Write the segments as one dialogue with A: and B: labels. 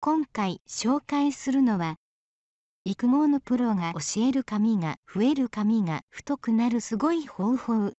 A: 今回紹介するのは育毛のプロが教える髪が増える髪が太くなるすごい方法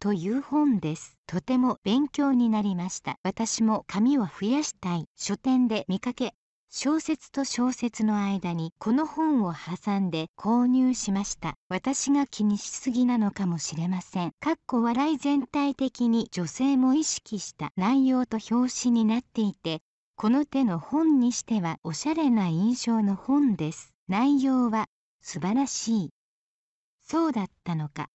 A: という本ですとても勉強になりました私も髪を増やしたい書店で見かけ小説と小説の間にこの本を挟んで購入しました私が気にしすぎなのかもしれませんかっこ笑い全体的に女性も意識した内容と表紙になっていてこの手の本にしてはおしゃれな印象の本です内容は素晴らしいそうだったのか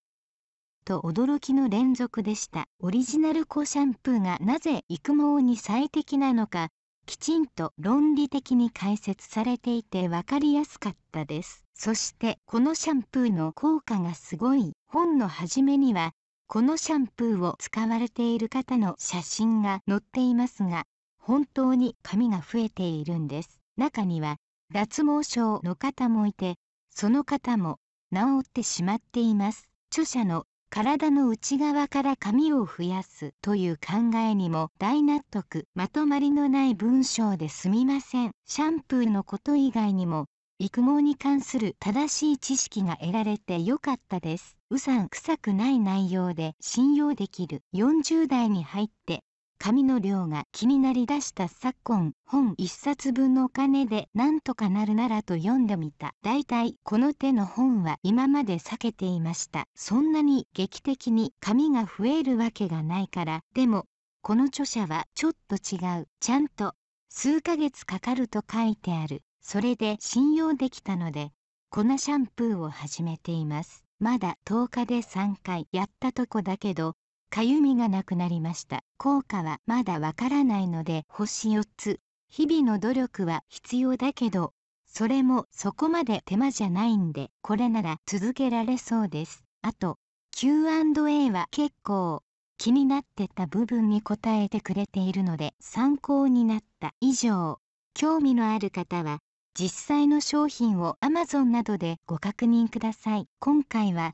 A: と驚きの連続でしたオリジナル子シャンプーがなぜ育毛に最適なのかきちんと論理的に解説されていてわかりやすかったですそしてこのシャンプーの効果がすごい本の初めにはこのシャンプーを使われている方の写真が載っていますが本当に髪が増えているんです中には脱毛症の方もいてその方も治ってしまっています著者の体の内側から髪を増やすという考えにも大納得まとまりのない文章ですみませんシャンプーのこと以外にも育毛に関する正しい知識が得られてよかったですうさんくさくない内容で信用できる40代に入って紙の量が気になりだした昨今本1冊分のお金でなんとかなるならと読んでみただいいこの手の本は今まで避けていましたそんなに劇的に紙が増えるわけがないからでもこの著者はちょっと違うちゃんと数ヶ月かかると書いてあるそれで信用できたので粉シャンプーを始めていますまだ10日で3回やったとこだけどかゆみがなくなりました効果はまだわからないので星4つ日々の努力は必要だけどそれもそこまで手間じゃないんでこれなら続けられそうですあと Q&A は結構気になってた部分に答えてくれているので参考になった以上興味のある方は実際の商品を Amazon などでご確認ください今回は